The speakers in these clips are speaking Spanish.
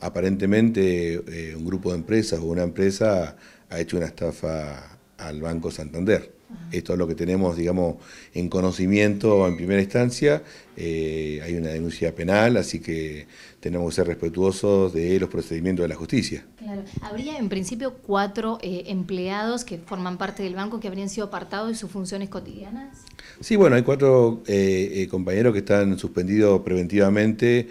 aparentemente eh, un grupo de empresas o una empresa ha hecho una estafa al Banco Santander. Esto es lo que tenemos, digamos, en conocimiento en primera instancia. Eh, hay una denuncia penal, así que tenemos que ser respetuosos de los procedimientos de la justicia. Claro. Habría en principio cuatro eh, empleados que forman parte del banco que habrían sido apartados de sus funciones cotidianas. Sí, bueno, hay cuatro eh, compañeros que están suspendidos preventivamente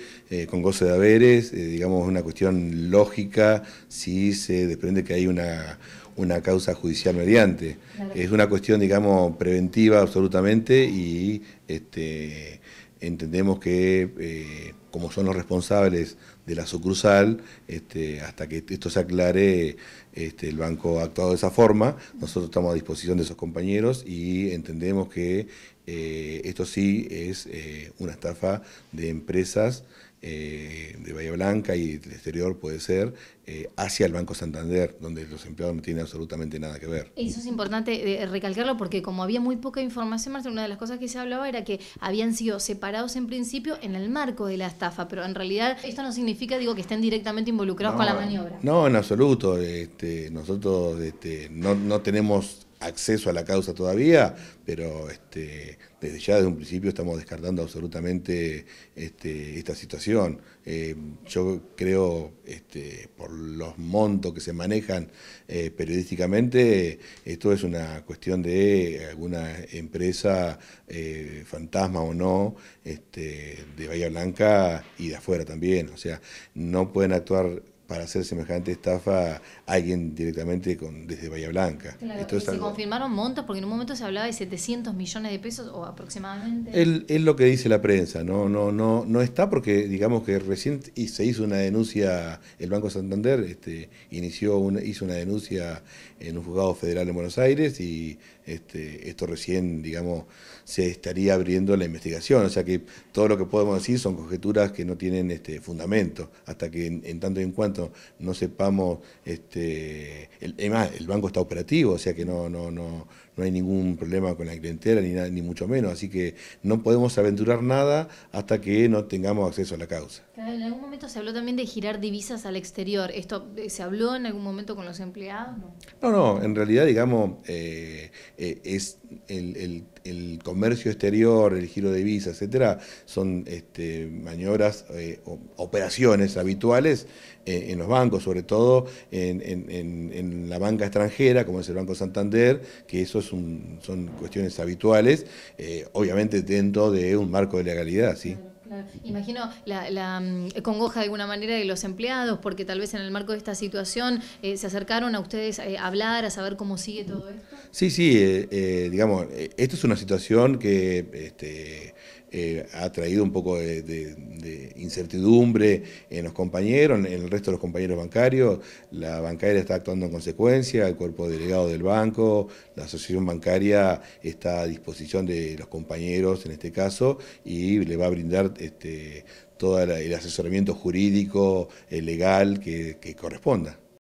con goce de haberes, digamos, una cuestión lógica, si se desprende que hay una, una causa judicial mediante. Es una cuestión, digamos, preventiva absolutamente y este, entendemos que, eh, como son los responsables de la sucursal, este, hasta que esto se aclare, este, el banco ha actuado de esa forma, nosotros estamos a disposición de esos compañeros y entendemos que eh, esto sí es eh, una estafa de empresas eh, de Bahía Blanca y del exterior puede ser, eh, hacia el Banco Santander, donde los empleados no tienen absolutamente nada que ver. Eso es importante eh, recalcarlo porque como había muy poca información, Marta, una de las cosas que se hablaba era que habían sido separados en principio en el marco de la estafa, pero en realidad esto no significa, digo, que estén directamente involucrados con la maniobra. No, en absoluto. Este, nosotros este, no, no tenemos acceso a la causa todavía, pero este, desde ya, desde un principio, estamos descartando absolutamente este, esta situación. Eh, yo creo, este, por los montos que se manejan eh, periodísticamente, esto es una cuestión de alguna empresa, eh, fantasma o no, este, de Bahía Blanca y de afuera también. O sea, no pueden actuar para hacer semejante estafa a alguien directamente desde Bahía Blanca. Claro, se confirmaron montos, porque en un momento se hablaba de 700 millones de pesos o aproximadamente. Es lo que dice la prensa, no, no, no, no está porque digamos que recién se hizo una denuncia, el Banco Santander este, inició una, hizo una denuncia en un juzgado federal en Buenos Aires y este, esto recién, digamos, se estaría abriendo la investigación. O sea que todo lo que podemos decir son conjeturas que no tienen este fundamento, hasta que en tanto y en cuanto no sepamos, este, el, además el banco está operativo, o sea que no, no, no, no hay ningún problema con la clientela, ni, ni mucho menos, así que no podemos aventurar nada hasta que no tengamos acceso a la causa. En algún momento se habló también de girar divisas al exterior, ¿esto eh, se habló en algún momento con los empleados? No, no, en realidad digamos eh, eh, es el, comercio exterior, el giro de divisas, etcétera, son este, maniobras, operaciones habituales en los bancos, sobre todo en, la banca extranjera, como es el Banco Santander, que eso es son cuestiones habituales, eh, obviamente dentro de un marco de legalidad, ¿sí? Imagino la, mm, congoja de alguna manera de los empleados, porque tal vez en el marco de esta situación eh, se acercaron a ustedes eh, a hablar, a saber cómo sigue todo esto. Sí, sí, digamos, esto es una situación que este, eh, ha traído un poco de, incertidumbre en los compañeros, en el resto de los compañeros bancarios. La bancaria está actuando en consecuencia, el cuerpo delegado del banco, la asociación bancaria está a disposición de los compañeros en este caso y le va a brindar este, todo el asesoramiento jurídico, eh, legal que corresponda.